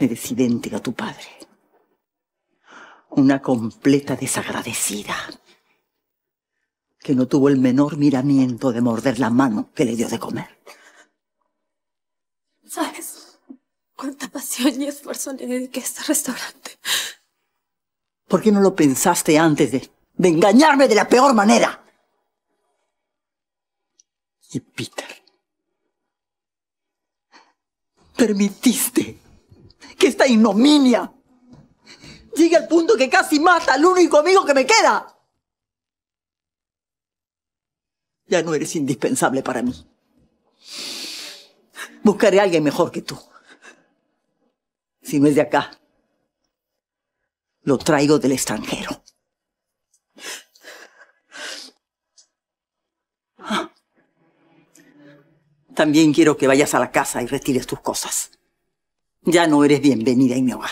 Eres idéntica a tu padre. Una completa desagradecida que no tuvo el menor miramiento de morder la mano que le dio de comer. ¿Sabes cuánta pasión y esfuerzo le dediqué a este restaurante? ¿Por qué no lo pensaste antes de, de engañarme de la peor manera? Y Peter, permitiste que esta ignominia llegue al punto que casi mata al único amigo que me queda. Ya no eres indispensable para mí. Buscaré a alguien mejor que tú. Si no es de acá, lo traigo del extranjero. También quiero que vayas a la casa y retires tus cosas. Ya no eres bienvenida y me va.